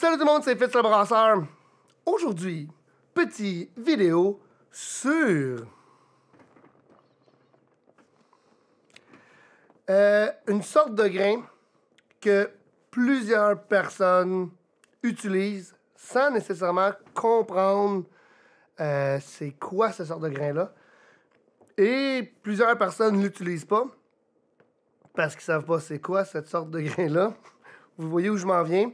Salut tout le monde, c'est Fitz le Brasseur. Aujourd'hui, petite vidéo sur euh, une sorte de grain que plusieurs personnes utilisent sans nécessairement comprendre euh, c'est quoi ce sorte de grain-là. Et plusieurs personnes ne l'utilisent pas parce qu'ils ne savent pas c'est quoi cette sorte de grain-là. Vous voyez où je m'en viens.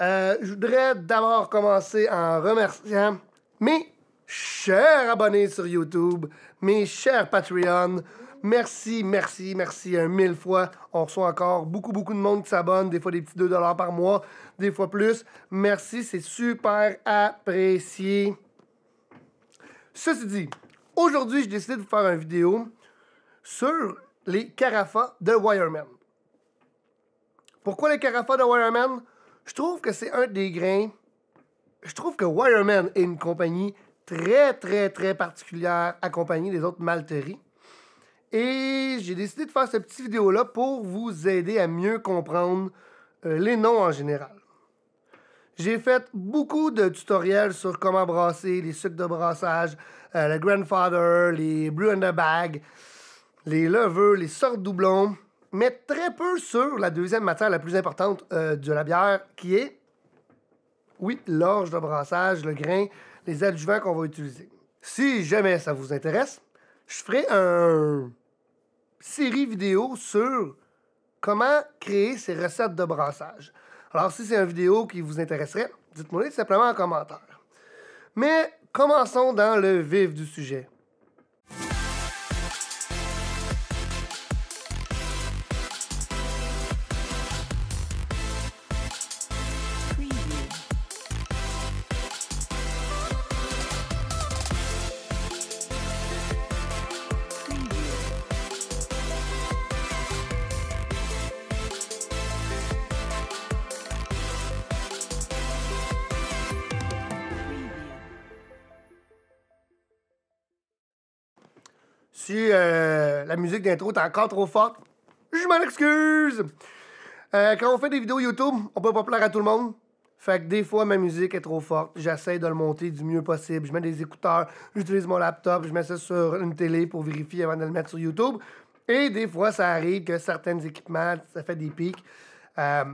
Euh, je voudrais d'abord commencer en remerciant mes chers abonnés sur YouTube, mes chers Patreons. Merci, merci, merci un mille fois. On reçoit encore beaucoup, beaucoup de monde qui s'abonne, des fois des petits 2 par mois, des fois plus. Merci, c'est super apprécié. Ceci dit, aujourd'hui, j'ai décidé de vous faire une vidéo sur les carafas de Wireman. Pourquoi les carafas de Wireman? Je trouve que c'est un des grains. Je trouve que Wireman est une compagnie très, très, très particulière, accompagnée des autres malteries. Et j'ai décidé de faire cette petite vidéo-là pour vous aider à mieux comprendre euh, les noms en général. J'ai fait beaucoup de tutoriels sur comment brasser, les sucres de brassage, euh, le grandfather, les brew in the bag, les leveux, les sortes doublons mais très peu sur la deuxième matière la plus importante euh, de la bière, qui est, oui, l'orge de brassage, le grain, les adjuvants qu'on va utiliser. Si jamais ça vous intéresse, je ferai une série vidéo sur comment créer ces recettes de brassage. Alors, si c'est une vidéo qui vous intéresserait, dites-moi simplement en commentaire. Mais commençons dans le vif du sujet. Si euh, la musique d'intro est encore trop forte, je m'en excuse. Euh, quand on fait des vidéos YouTube, on peut pas plaire à tout le monde. Fait que des fois, ma musique est trop forte. J'essaie de le monter du mieux possible. Je mets des écouteurs, j'utilise mon laptop, je mets ça sur une télé pour vérifier avant de le mettre sur YouTube. Et des fois, ça arrive que certains équipements, ça fait des pics. Euh,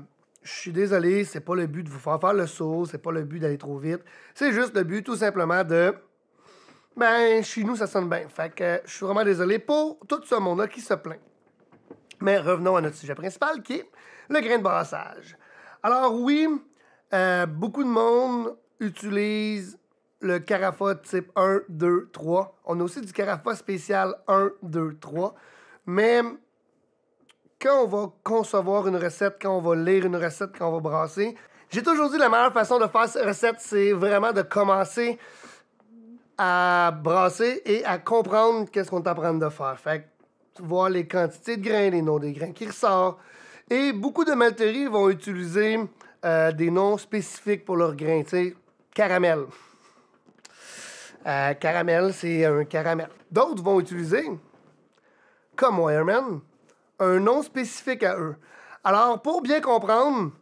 je suis désolé, c'est pas le but de vous faire faire le saut, c'est pas le but d'aller trop vite. C'est juste le but, tout simplement, de ben, chez nous, ça sonne bien. Fait que je suis vraiment désolé pour tout ce monde-là qui se plaint. Mais revenons à notre sujet principal qui est le grain de brassage. Alors, oui, euh, beaucoup de monde utilise le carafa type 1, 2, 3. On a aussi du carafa spécial 1, 2, 3. Mais quand on va concevoir une recette, quand on va lire une recette, quand on va brasser, j'ai toujours dit la meilleure façon de faire cette recette, c'est vraiment de commencer à brasser et à comprendre qu'est-ce qu'on t'apprend de faire. Fait que, vois les quantités de grains, les noms des grains qui ressortent. Et beaucoup de malteries vont utiliser euh, des noms spécifiques pour leurs grains. Tu sais, caramel. Euh, caramel, c'est un caramel. D'autres vont utiliser, comme Wireman, un nom spécifique à eux. Alors, pour bien comprendre,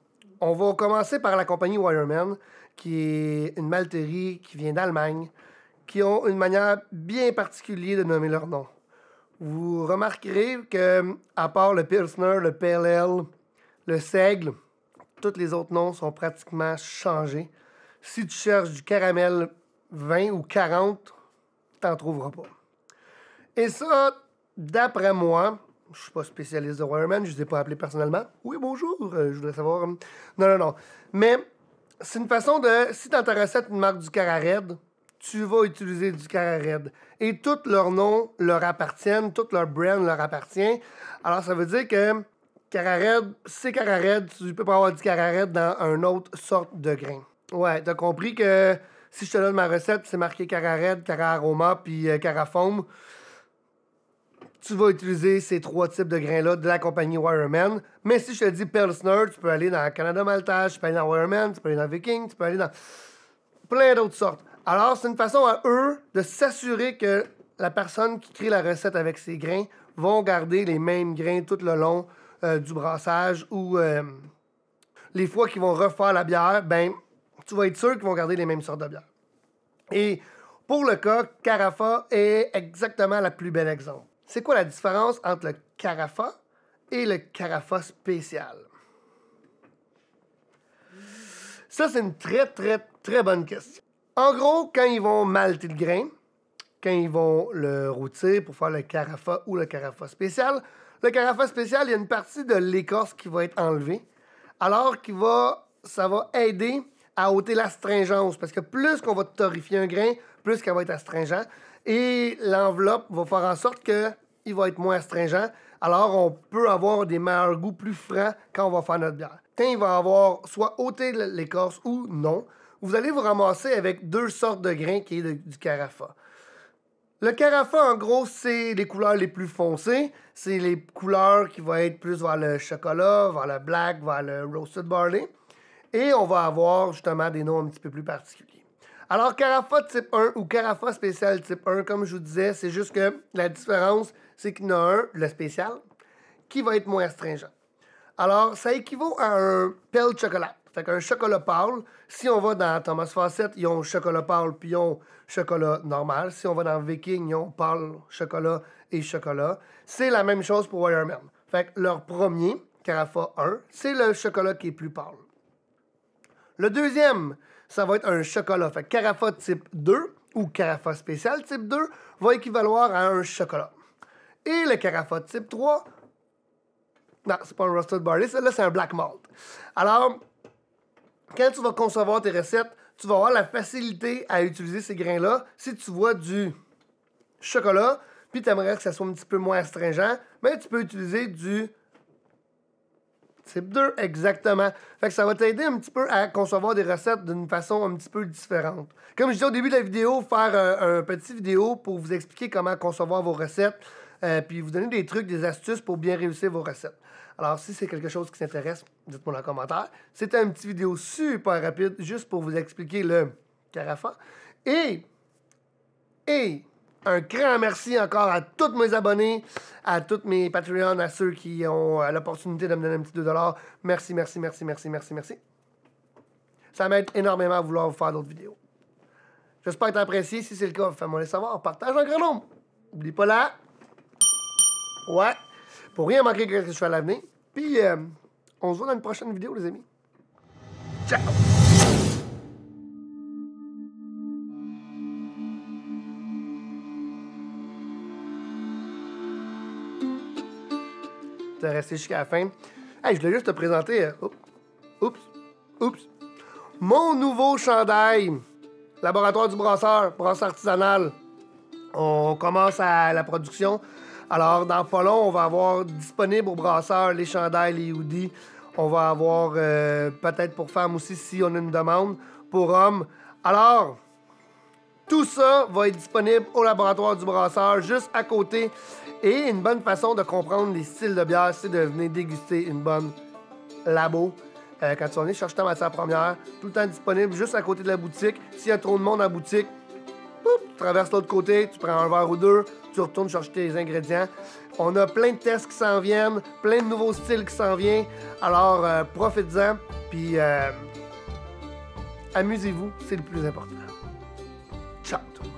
on va commencer par la compagnie Wireman, qui est une malterie qui vient d'Allemagne, qui ont une manière bien particulière de nommer leurs noms. Vous remarquerez que, à part le Pilsner, le PLL, le Seigle, tous les autres noms sont pratiquement changés. Si tu cherches du caramel 20 ou 40, tu n'en trouveras pas. Et ça, d'après moi, je ne suis pas spécialiste de Wireman, je ne les ai pas appelés personnellement. Oui, bonjour, euh, je voudrais savoir. Euh, non, non, non. Mais c'est une façon de. Si dans ta recette une marque du cararède, tu vas utiliser du Carared. Et tous leurs noms leur appartiennent, tout leur brand leur appartient. Alors, ça veut dire que Carared, c'est Carared, tu peux pas avoir du Carared dans un autre sorte de grain. Ouais, as compris que si je te donne ma recette, c'est marqué Carared, Cararoma, puis euh, Tu vas utiliser ces trois types de grains-là de la compagnie Wireman. Mais si je te dis Pilsner, tu peux aller dans Canada Maltage, tu peux aller dans Wireman, tu peux aller dans Viking, tu peux aller dans plein d'autres sortes. Alors, c'est une façon à eux de s'assurer que la personne qui crée la recette avec ses grains vont garder les mêmes grains tout le long euh, du brassage ou euh, les fois qu'ils vont refaire la bière, ben, tu vas être sûr qu'ils vont garder les mêmes sortes de bière. Et pour le cas, Carafa est exactement la plus belle exemple. C'est quoi la différence entre le Carafa et le Carafa spécial? Ça, c'est une très, très, très bonne question. En gros, quand ils vont malter le grain, quand ils vont le rôtir pour faire le carafa ou le carafa spécial, le carafa spécial, il y a une partie de l'écorce qui va être enlevée, alors ça va aider à ôter l'astringence, parce que plus qu'on va torréfier un grain, plus qu'elle va être astringent, et l'enveloppe va faire en sorte qu'il va être moins astringent, alors on peut avoir des meilleurs goûts plus francs quand on va faire notre bière. Quand il va avoir soit ôté l'écorce ou non, vous allez vous ramasser avec deux sortes de grains qui est du carafa. Le carafa, en gros, c'est les couleurs les plus foncées. C'est les couleurs qui vont être plus vers le chocolat, vers le black, vers le roasted barley. Et on va avoir justement des noms un petit peu plus particuliers. Alors, carafa type 1 ou carafa spécial type 1, comme je vous disais, c'est juste que la différence, c'est qu'il y en a un, le spécial, qui va être moins astringent. Alors, ça équivaut à un pelle chocolat. Fait un chocolat pâle, si on va dans Thomas Fawcett, ils ont chocolat pâle puis ils ont chocolat normal. Si on va dans Viking, ils ont pâle, chocolat et chocolat. C'est la même chose pour Wireman. Fait que leur premier, Carafa 1, c'est le chocolat qui est plus pâle. Le deuxième, ça va être un chocolat. Fait que Carafa type 2 ou Carafa spécial type 2 va équivaloir à un chocolat. Et le Carafa type 3, non, c'est pas un Rusted Barley, là c'est un Black Malt. Alors, quand tu vas concevoir tes recettes, tu vas avoir la facilité à utiliser ces grains-là. Si tu vois du chocolat, puis tu aimerais que ça soit un petit peu moins astringent, mais ben, tu peux utiliser du type 2 exactement. Fait que ça va t'aider un petit peu à concevoir des recettes d'une façon un petit peu différente. Comme je disais au début de la vidéo, faire un, petit vidéo pour vous expliquer comment concevoir vos recettes, euh, puis vous donner des trucs, des astuces pour bien réussir vos recettes. Alors, si c'est quelque chose qui s'intéresse, dites-moi en commentaire. C'était une petite vidéo super rapide, juste pour vous expliquer le carafa. Et, et, un grand merci encore à tous mes abonnés, à tous mes Patreons, à ceux qui ont euh, l'opportunité de me donner un petit 2$. Merci, merci, merci, merci, merci, merci. Ça m'aide énormément à vouloir vous faire d'autres vidéos. J'espère que apprécié. Si c'est le cas, fais-moi le savoir. Partage un grand nombre. N'oublie pas là. Ouais pour rien manquer de je suis à l'avenir. Puis, euh, on se voit dans une prochaine vidéo, les amis. Ciao! vais rester jusqu'à la fin. je voulais juste te présenter. Euh, oups, oups, Mon nouveau chandail. Laboratoire du brasseur, brasseur artisanal. On commence à la production. Alors, dans pas long, on va avoir disponible au brasseur les chandails, les hoodies. On va avoir euh, peut-être pour femmes aussi, si on a une demande, pour hommes. Alors, tout ça va être disponible au laboratoire du brasseur, juste à côté. Et une bonne façon de comprendre les styles de bière, c'est de venir déguster une bonne labo. Euh, quand tu en es, cherche ta matière première, tout le temps disponible juste à côté de la boutique. S'il y a trop de monde en boutique, traverses l'autre côté, tu prends un verre ou deux, tu retournes chercher tes ingrédients. On a plein de tests qui s'en viennent, plein de nouveaux styles qui s'en viennent. Alors, euh, profitez-en, puis euh, amusez-vous, c'est le plus important. Ciao!